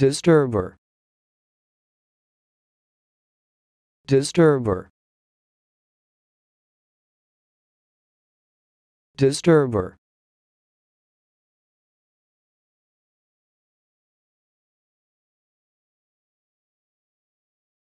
Disturber Disturber Disturber